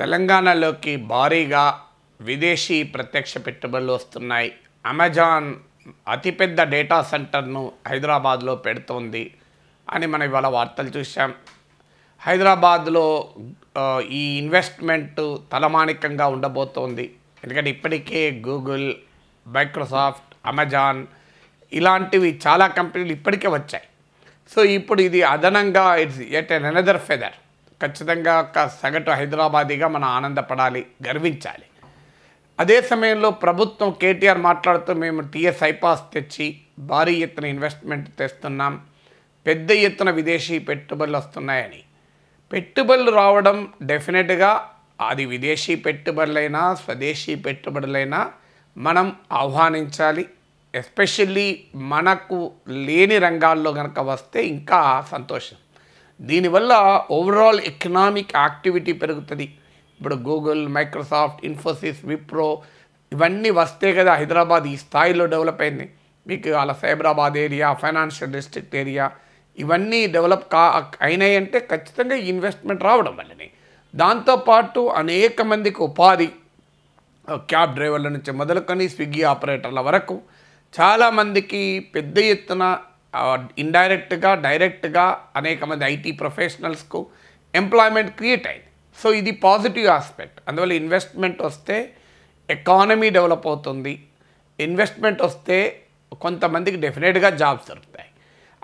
తెలంగాణలోకి భారీగా విదేశీ ప్రత్యక్ష పెట్టుబడులు వస్తున్నాయి అమెజాన్ అతిపెద్ద డేటా సెంటర్ను హైదరాబాద్లో పెడుతోంది అని మనం ఇవాళ వార్తలు చూసాం హైదరాబాద్లో ఈ ఇన్వెస్ట్మెంట్ తలమానికంగా ఉండబోతోంది ఎందుకంటే ఇప్పటికే గూగుల్ మైక్రోసాఫ్ట్ అమెజాన్ ఇలాంటివి చాలా కంపెనీలు ఇప్పటికే వచ్చాయి సో ఇప్పుడు ఇది అదనంగా it's at an another feather ఖచ్చితంగా ఒక సగటు హైదరాబాదీగా మనం ఆనందపడాలి గర్వించాలి అదే సమయంలో ప్రభుత్వం కేటీఆర్ మాట్లాడుతూ మేము టీఎస్ ఐపాస్ తెచ్చి భారీ ఎత్తున ఇన్వెస్ట్మెంట్ తెస్తున్నాం పెద్ద ఎత్తున విదేశీ పెట్టుబడులు వస్తున్నాయని పెట్టుబడులు రావడం డెఫినెట్గా అది విదేశీ పెట్టుబడులైనా స్వదేశీ పెట్టుబడులైనా మనం ఆహ్వానించాలి ఎస్పెషల్లీ మనకు లేని రంగాల్లో కనుక వస్తే ఇంకా సంతోషం దీనివల్ల ఓవరాల్ ఎకనామిక్ యాక్టివిటీ పెరుగుతుంది ఇప్పుడు గూగుల్ మైక్రోసాఫ్ట్ ఇన్ఫోసిస్ విప్రో ఇవన్నీ వస్తే కదా హైదరాబాద్ ఈ స్థాయిలో డెవలప్ అయింది మీకు అలా Cyberabad area financial district area ఇవన్నీ డెవలప్ కా అయినాయి అంటే ఖచ్చితంగా ఇన్వెస్ట్మెంట్ రావడం వల్లనే దాంతోపాటు అనేక మందికి ఉపాధి క్యాబ్ డ్రైవర్ల నుంచి మొదలుకొని స్విగ్గీ ఆపరేటర్ల వరకు చాలామందికి పెద్ద ఎత్తున ఇండైరెక్ట్గా డైరెక్ట్గా అనేక మంది ఐటీ ప్రొఫెషనల్స్కు ఎంప్లాయ్మెంట్ క్రియేట్ అయింది సో ఇది పాజిటివ్ ఆస్పెక్ట్ అందువల్ల ఇన్వెస్ట్మెంట్ వస్తే ఎకానమీ డెవలప్ అవుతుంది ఇన్వెస్ట్మెంట్ వస్తే కొంతమందికి డెఫినెట్గా జాబ్స్ దొరుకుతాయి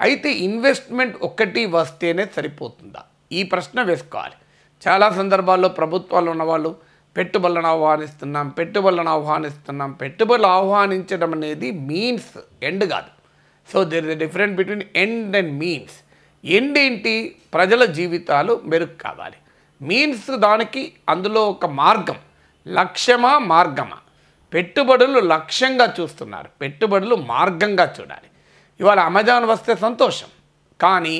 అయితే ఇన్వెస్ట్మెంట్ ఒక్కటి వస్తేనే సరిపోతుందా ఈ ప్రశ్న వేసుకోవాలి చాలా సందర్భాల్లో ప్రభుత్వాలు ఉన్నవాళ్ళు పెట్టుబడులను ఆహ్వానిస్తున్నాం పెట్టుబడులను ఆహ్వానిస్తున్నాం పెట్టుబడులు ఆహ్వానించడం అనేది మీన్స్ ఎండ్ కాదు so there is different between end and means end ఏంటి ప్రజల జీవితాలు మెరుగు కావాలి మీన్స్ దానికి అందులో ఒక మార్గం లక్ష్యమా మార్గమా పెట్టుబడులు లక్ష్యంగా చూస్తున్నారు పెట్టుబడులు మార్గంగా చూడాలి ఇవాళ అమెజాన్ వస్తే సంతోషం కానీ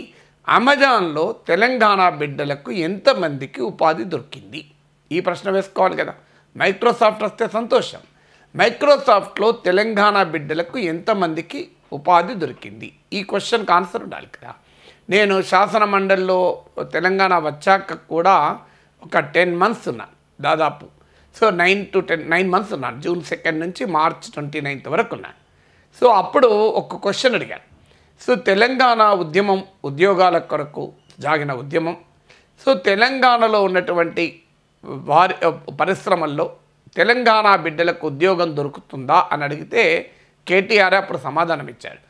అమెజాన్లో తెలంగాణ బిడ్డలకు ఎంతమందికి ఉపాధి దొరికింది ఈ ప్రశ్న వేసుకోవాలి కదా మైక్రోసాఫ్ట్ వస్తే సంతోషం మైక్రోసాఫ్ట్లో తెలంగాణ బిడ్డలకు ఎంతమందికి ఉపాధి దొరికింది ఈ క్వశ్చన్కి ఆన్సర్ ఉండాలి కదా నేను శాసన మండలిలో తెలంగాణ వచ్చాక కూడా ఒక టెన్ మంత్స్ ఉన్నా దాదాపు so nine to ten nine months ఉన్నాను జూన్ సెకండ్ నుంచి మార్చ్ ట్వంటీ నైన్త్ వరకు ఉన్నాను సో అప్పుడు ఒక క్వశ్చన్ అడిగాను సో తెలంగాణ ఉద్యమం ఉద్యోగాల కొరకు జాగిన ఉద్యమం సో తెలంగాణలో ఉన్నటువంటి వారి పరిశ్రమల్లో తెలంగాణ బిడ్డలకు ఉద్యోగం దొరుకుతుందా అని అడిగితే కేటీఆర్ అప్పుడు సమాధానం ఇచ్చాడు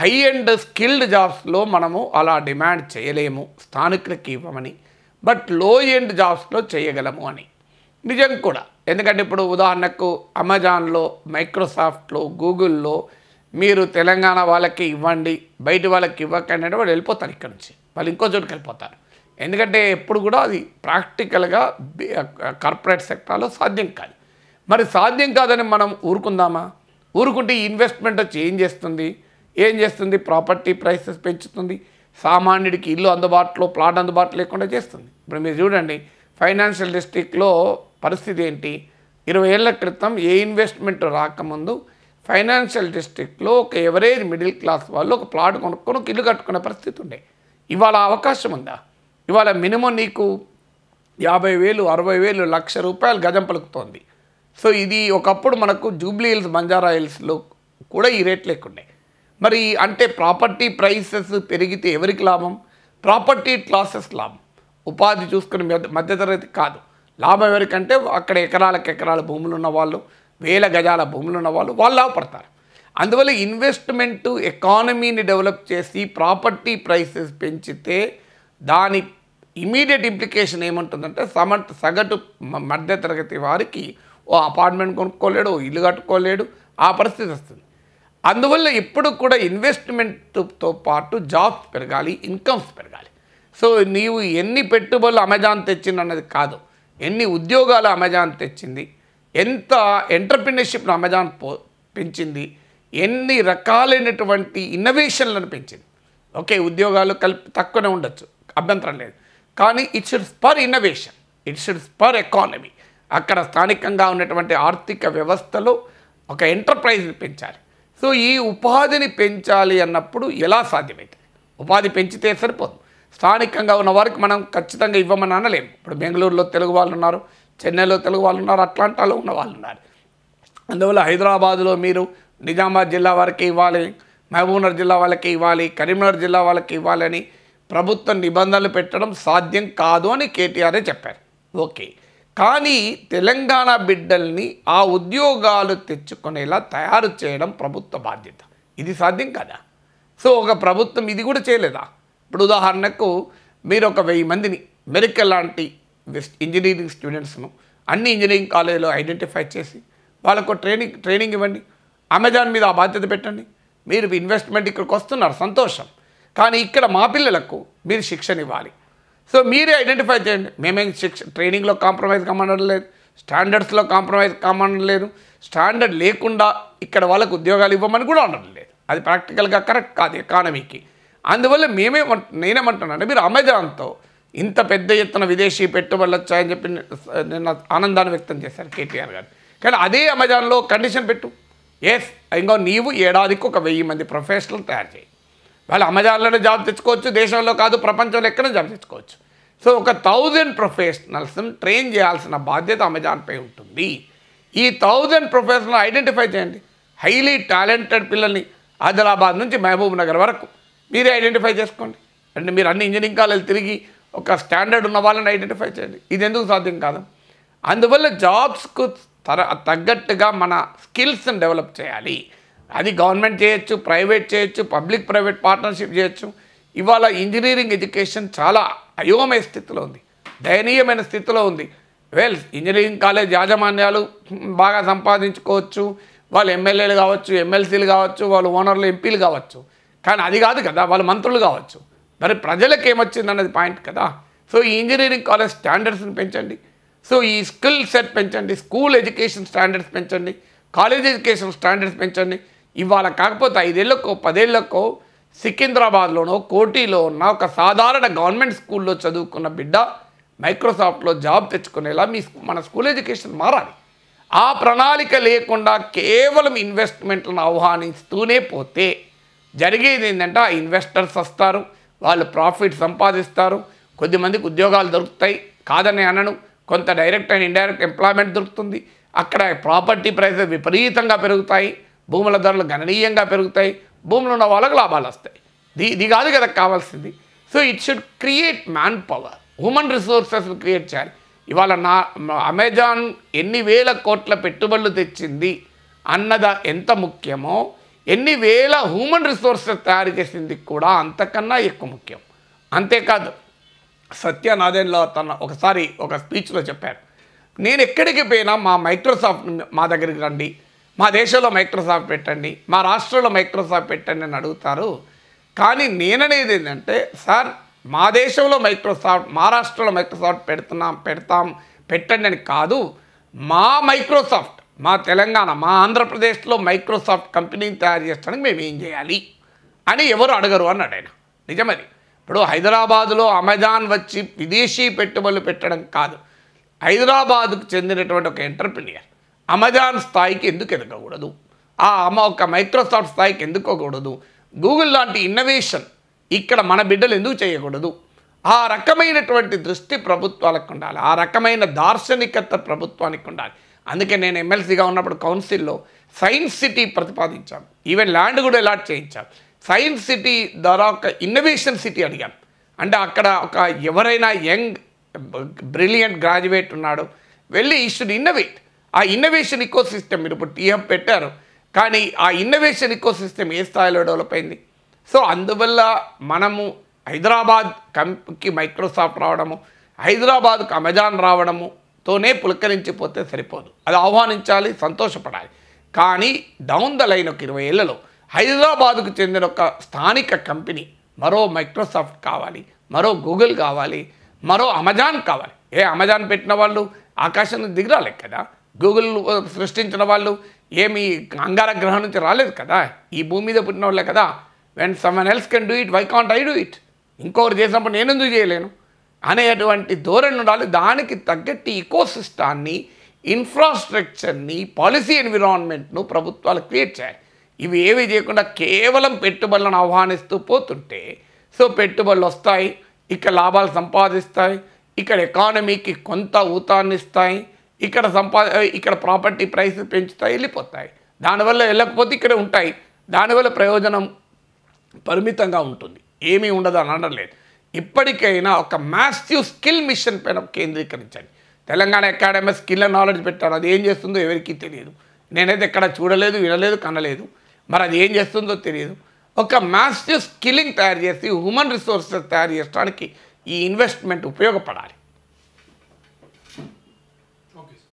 హై అండ్ స్కిల్డ్ జాబ్స్లో మనము అలా డిమాండ్ చేయలేము స్థానికులకి ఇవ్వమని బట్ లో ఎండ్ జాబ్స్లో చేయగలము అని నిజం కూడా ఎందుకంటే ఇప్పుడు ఉదాహరణకు అమెజాన్లో మైక్రోసాఫ్ట్లో గూగుల్లో మీరు తెలంగాణ వాళ్ళకి ఇవ్వండి బయట వాళ్ళకి ఇవ్వకండి అంటే వాళ్ళు వెళ్ళిపోతారు ఇక్కడ నుంచి వాళ్ళు ఇంకో చోటుకి వెళ్ళిపోతారు ఎందుకంటే ఎప్పుడు కూడా అది ప్రాక్టికల్గా కార్పొరేట్ సెక్టార్లో సాధ్యం కాదు మరి సాధ్యం కాదని మనం ఊరుకుందామా ఊరుకుంటే ఇన్వెస్ట్మెంట్ వచ్చి ఏం చేస్తుంది ఏం చేస్తుంది ప్రాపర్టీ ప్రైసెస్ పెంచుతుంది సామాన్యుడికి ఇల్లు అందుబాటులో ప్లాట్ అందుబాటులో లేకుండా చేస్తుంది ఇప్పుడు మీరు చూడండి ఫైనాన్షియల్ డిస్ట్రిక్ట్లో పరిస్థితి ఏంటి ఇరవై ఏళ్ల క్రితం ఏ ఇన్వెస్ట్మెంట్ రాకముందు ఫైనాన్షియల్ డిస్ట్రిక్ట్లో ఒక ఎవరేజ్ మిడిల్ క్లాస్ వాళ్ళు ఒక ప్లాట్ కొనుక్కొని ఒక ఇల్లు కట్టుకునే పరిస్థితి ఉండే ఇవాళ అవకాశం ఉందా ఇవాళ మినిమం నీకు యాభై వేలు అరవై వేలు లక్ష రూపాయలు గజం పలుకుతోంది సో ఇది ఒకప్పుడు మనకు జూబ్లీ హిల్స్ బంజారా హిల్స్లో కూడా ఈ రేట్లు ఎక్కున్నాయి మరి అంటే ప్రాపర్టీ ప్రైసెస్ పెరిగితే ఎవరికి లాభం ప్రాపర్టీ క్లాసెస్ లాభం ఉపాధి చూసుకుని మధ్యతరగతి కాదు లాభం ఎవరికంటే అక్కడ ఎకరాలకు ఎకరాల భూములు ఉన్నవాళ్ళు వాళ్ళు వేల గజాల భూములు ఉన్నవాళ్ళు వాళ్ళు వాళ్ళు లాభపడతారు అందువల్ల ఇన్వెస్ట్మెంట్ ఎకానమీని డెవలప్ చేసి ప్రాపర్టీ ప్రైసెస్ పెంచితే దాని ఇమీడియట్ ఇంప్లికేషన్ ఏముంటుందంటే సమట్ సగటు మధ్యతరగతి వారికి ఓ అపార్ట్మెంట్ కొనుక్కోలేడు ఓ ఇల్లు కట్టుకోలేడు ఆ పరిస్థితి వస్తుంది అందువల్ల ఇప్పుడు కూడా ఇన్వెస్ట్మెంట్తో పాటు జాబ్స్ పెరగాలి ఇన్కమ్స్ పెరగాలి సో నీవు ఎన్ని పెట్టుబడులు అమెజాన్ తెచ్చింది అన్నది కాదు ఎన్ని ఉద్యోగాలు అమెజాన్ తెచ్చింది ఎంత ఎంటర్ప్రినర్షిప్ను అమెజాన్ పో పెంచింది ఎన్ని రకాలైనటువంటి ఇన్నోవేషన్లను పెంచింది ఓకే ఉద్యోగాలు కలిపి తక్కువనే ఉండొచ్చు అభ్యంతరం లేదు కానీ it should spur innovation it should spur economy అక్కడ స్థానికంగా ఉన్నటువంటి ఆర్థిక వ్యవస్థలో ఒక ఎంటర్ప్రైజ్ని పెంచాలి సో ఈ ఉపాధిని పెంచాలి అన్నప్పుడు ఎలా సాధ్యమవుతుంది ఉపాధి పెంచితే సరిపోదు స్థానికంగా ఉన్న వారికి మనం ఖచ్చితంగా ఇవ్వమని అనలేము ఇప్పుడు బెంగళూరులో తెలుగు వాళ్ళు ఉన్నారు చెన్నైలో తెలుగు వాళ్ళు ఉన్నారు అట్లాంటాలో ఉన్న వాళ్ళు ఉన్నారు అందువల్ల హైదరాబాదులో మీరు నిజామాబాద్ జిల్లా వారికి ఇవ్వాలి మహబూబ్నగర్ జిల్లా వాళ్ళకి ఇవ్వాలి కరీంనగర్ జిల్లా వాళ్ళకి ఇవ్వాలని ప్రభుత్వ నిబంధనలు పెట్టడం సాధ్యం కాదు అని కేటీఆరే చెప్పారు ఓకే కానీ తెలంగాణ బిడ్డల్ని ఆ ఉద్యోగాలు తెచ్చుకునేలా తయారు చేయడం ప్రభుత్వ బాధ్యత ఇది సాధ్యం కదా సో ఒక ప్రభుత్వం ఇది కూడా చేయలేదా ఇప్పుడు ఉదాహరణకు మీరు ఒక వెయ్యి మందిని మెరికల్ లాంటి ఇంజనీరింగ్ స్టూడెంట్స్ను అన్ని ఇంజనీరింగ్ కాలేజీలో ఐడెంటిఫై చేసి వాళ్ళకు ట్రైనింగ్ ట్రైనింగ్ ఇవ్వండి అమెజాన్ మీద ఆ బాధ్యత పెట్టండి మీరు ఇన్వెస్ట్మెంట్ ఇక్కడికి వస్తున్నారు సంతోషం కానీ ఇక్కడ మా పిల్లలకు మీరు శిక్షణ ఇవ్వాలి సో మీరే ఐడెంటిఫై చేయండి మేమేం శిక్ష ట్రైనింగ్లో కాంప్రమైజ్ కమాండర్ లేదు స్టాండర్డ్స్లో కాంప్రమైజ్ కామనడం లేదు స్టాండర్డ్ లేకుండా ఇక్కడ వాళ్ళకు ఉద్యోగాలు ఇవ్వమని కూడా ఉండడం లేదు అది ప్రాక్టికల్గా కరెక్ట్ కాదు ఎకానమీకి అందువల్ల మేమే నేనేమంటున్నాను మీరు అమెజాన్తో ఇంత పెద్ద ఎత్తున విదేశీ పెట్టుబడులు వచ్చాయని చెప్పి నిన్న ఆనందాన్ని వ్యక్తం చేశారు కేటీఆర్ గారు కానీ అదే అమెజాన్లో కండిషన్ పెట్టు ఎస్ ఇంకో నీవు ఏడాదికి ఒక వెయ్యి మంది ప్రొఫెషనల్ తయారు చేయి వాళ్ళు అమెజాన్లోనే జాబ్ తెచ్చుకోవచ్చు దేశంలో కాదు ప్రపంచంలో ఎక్కడ జాబ్ తెచ్చుకోవచ్చు సో ఒక థౌజండ్ ప్రొఫెషనల్స్ని ట్రైన్ చేయాల్సిన బాధ్యత అమెజాన్పై ఉంటుంది ఈ థౌజండ్ ప్రొఫెషనల్ ఐడెంటిఫై చేయండి హైలీ టాలెంటెడ్ పిల్లల్ని ఆదిలాబాద్ నుంచి మహబూబ్ నగర్ వరకు మీరే ఐడెంటిఫై చేసుకోండి అంటే మీరు అన్ని ఇంజనీరింగ్ కాలేజ్ తిరిగి ఒక స్టాండర్డ్ ఉన్న వాళ్ళని ఐడెంటిఫై చేయండి ఇది ఎందుకు సాధ్యం కాదు అందువల్ల జాబ్స్కు తర తగ్గట్టుగా మన స్కిల్స్ని డెవలప్ చేయాలి అది గవర్నమెంట్ చేయొచ్చు ప్రైవేట్ చేయొచ్చు పబ్లిక్ ప్రైవేట్ పార్ట్నర్షిప్ చేయొచ్చు ఇవాళ ఇంజనీరింగ్ ఎడ్యుకేషన్ చాలా అయోమయ స్థితిలో ఉంది దయనీయమైన స్థితిలో ఉంది వెల్ ఇంజనీరింగ్ కాలేజ్ యాజమాన్యాలు బాగా సంపాదించుకోవచ్చు వాళ్ళు ఎమ్మెల్యేలు కావచ్చు ఎమ్మెల్సీలు కావచ్చు వాళ్ళు ఓనర్లు ఎంపీలు కావచ్చు కానీ అది కాదు కదా వాళ్ళు మంత్రులు కావచ్చు మరి ప్రజలకు ఏమొచ్చింది అన్నది పాయింట్ కదా సో ఈ ఇంజనీరింగ్ కాలేజ్ స్టాండర్డ్స్ని పెంచండి సో ఈ స్కిల్ సెట్ పెంచండి స్కూల్ ఎడ్యుకేషన్ స్టాండర్డ్స్ పెంచండి కాలేజ్ ఎడ్యుకేషన్ స్టాండర్డ్స్ పెంచండి ఇవాళ కాకపోతే ఐదేళ్లకో పదేళ్లకో సికింద్రాబాద్లోనో కోటిలో ఉన్న ఒక సాధారణ గవర్నమెంట్ స్కూల్లో చదువుకున్న బిడ్డ మైక్రోసాఫ్ట్లో జాబ్ తెచ్చుకునేలా మీ మన స్కూల్ ఎడ్యుకేషన్ మారాలి ఆ ప్రణాళిక లేకుండా కేవలం ఇన్వెస్ట్మెంట్లను ఆహ్వానిస్తూనే పోతే జరిగేది ఏంటంటే ఆ ఇన్వెస్టర్స్ వస్తారు వాళ్ళు ప్రాఫిట్ సంపాదిస్తారు కొద్దిమందికి ఉద్యోగాలు దొరుకుతాయి కాదని అనను కొంత డైరెక్ట్ అండ్ ఇండైరెక్ట్ ఎంప్లాయ్మెంట్ దొరుకుతుంది అక్కడ ప్రాపర్టీ ప్రైసెస్ విపరీతంగా పెరుగుతాయి భూముల ధరలు గణనీయంగా పెరుగుతాయి భూములు ఉన్న వాళ్ళకు లాభాలు వస్తాయి దీ ఇది కాదు కదా కావాల్సింది so it should create man power human resources create చేయాలి ఇవాళ నా అమెజాన్ ఎన్ని వేల కోట్ల పెట్టుబడులు తెచ్చింది అన్నద ఎంత ముఖ్యమో ఎన్ని వేల హ్యూమన్ రిసోర్సెస్ తయారు చేసింది కూడా అంతకన్నా ఎక్కువ ముఖ్యం అంతేకాదు సత్య నాదేన్లో తన ఒకసారి ఒక స్పీచ్లో చెప్పారు నేను ఎక్కడికి పోయినా మా మైక్రోసాఫ్ట్ మా దగ్గరికి రండి మా దేశంలో మైక్రోసాఫ్ట్ పెట్టండి మా రాష్ట్రంలో మైక్రోసాఫ్ట్ పెట్టండి అని అడుగుతారు కానీ నేననేది ఏంటంటే సార్ మా దేశంలో మైక్రోసాఫ్ట్ మా రాష్ట్రంలో మైక్రోసాఫ్ట్ పెడుతున్నాం పెడతాం పెట్టండి అని కాదు మా మైక్రోసాఫ్ట్ మా తెలంగాణ మా ఆంధ్రప్రదేశ్లో మైక్రోసాఫ్ట్ కంపెనీని తయారు చేస్తానికి మేము ఏం చేయాలి అని ఎవరు అడగరు అన్నాడు ఆయన నిజమది ఇప్పుడు హైదరాబాదులో అమెజాన్ వచ్చి విదేశీ పెట్టుబడులు పెట్టడం కాదు హైదరాబాద్కు చెందినటువంటి ఒక ఎంటర్ప్రినియర్ అమెజాన్ స్థాయికి ఎందుకు ఎదగకూడదు ఆ అమ ఒక మైక్రోసాఫ్ట్ స్థాయికి ఎందుకోకూడదు గూగుల్ లాంటి ఇన్నోవేషన్ ఇక్కడ మన బిడ్డలు ఎందుకు చేయకూడదు ఆ రకమైనటువంటి దృష్టి ప్రభుత్వాలకు ఉండాలి ఆ రకమైన దార్శనికత ప్రభుత్వానికి ఉండాలి అందుకే నేను ఎమ్మెల్సీగా ఉన్నప్పుడు కౌన్సిల్లో సైన్స్ సిటీ ప్రతిపాదించాను ఈవెన్ ల్యాండ్ కూడా ఎలాట్ చేయించాను సైన్స్ సిటీ ద్వారా ఒక ఇన్నోవేషన్ సిటీ అడిగాను అంటే అక్కడ ఒక ఎవరైనా యంగ్ బ్రిలియంట్ గ్రాడ్యుయేట్ ఉన్నాడు వెళ్ళి ఈ షుడ్ ఇన్నోవేట్ ఆ ఇన్నోవేషన్ ఇకో సిస్టమ్ మీరు ఇప్పుడు టీఎం పెట్టారు కానీ ఆ ఇన్నోవేషన్ ఇకో సిస్టమ్ ఏ స్థాయిలో డెవలప్ అయింది సో అందువల్ల మనము హైదరాబాద్ కంపెనీకి మైక్రోసాఫ్ట్ రావడము హైదరాబాద్కు అమెజాన్ రావడముతోనే పులకరించిపోతే సరిపోదు అది ఆహ్వానించాలి సంతోషపడాలి కానీ డౌన్ ద లైన్ ఒక ఇరవై ఏళ్ళలో హైదరాబాద్కు చెందిన ఒక స్థానిక కంపెనీ మరో మైక్రోసాఫ్ట్ కావాలి మరో గూగుల్ కావాలి మరో అమెజాన్ కావాలి ఏ అమెజాన్ పెట్టిన వాళ్ళు ఆకాశం దిగిరాలే కదా గూగుల్ సృష్టించిన వాళ్ళు ఏమి అంగార గ్రహం నుంచి రాలేదు కదా ఈ భూమి మీద పుట్టిన వాళ్ళే కదా when someone else can do it why can't I do it ఇంకొకరు చేసినప్పుడు నేను ఎందుకు చేయలేను అనేటువంటి ధోరణి ఉండాలి దానికి తగ్గట్టు ఈకో సిస్టాన్ని ఇన్ఫ్రాస్ట్రక్చర్ని పాలసీ ఎన్విరాన్మెంట్ను ప్రభుత్వాలు క్రియేట్ చేయాలి ఇవి ఏవి చేయకుండా కేవలం పెట్టుబడులను ఆహ్వానిస్తూ పోతుంటే సో పెట్టుబడులు వస్తాయి ఇక లాభాలు సంపాదిస్తాయి ఇక్కడ ఎకానమీకి కొంత ఊతాన్నిస్తాయి ఇక్కడ సంపా ఇక్కడ ప్రాపర్టీ ప్రైస్ పెంచుతాయి వెళ్ళిపోతాయి దానివల్ల వెళ్ళకపోతే ఇక్కడ ఉంటాయి దానివల్ల ప్రయోజనం పరిమితంగా ఉంటుంది ఏమీ ఉండదు అని అనలేదు ఇప్పటికైనా ఒక మ్యాస్టివ్ స్కిల్ మిషన్ పైన కేంద్రీకరించండి తెలంగాణ అకాడమీ స్కిల్ నాలెడ్జ్ పెట్టారు అది ఏం చేస్తుందో ఎవరికీ తెలియదు నేనైతే ఎక్కడ చూడలేదు వినలేదు కనలేదు మరి అది ఏం చేస్తుందో తెలియదు ఒక మ్యాస్టివ్ స్కిల్లింగ్ తయారు చేసి హ్యూమన్ రిసోర్సెస్ తయారు చేయడానికి ఈ ఇన్వెస్ట్మెంట్ ఉపయోగపడాలి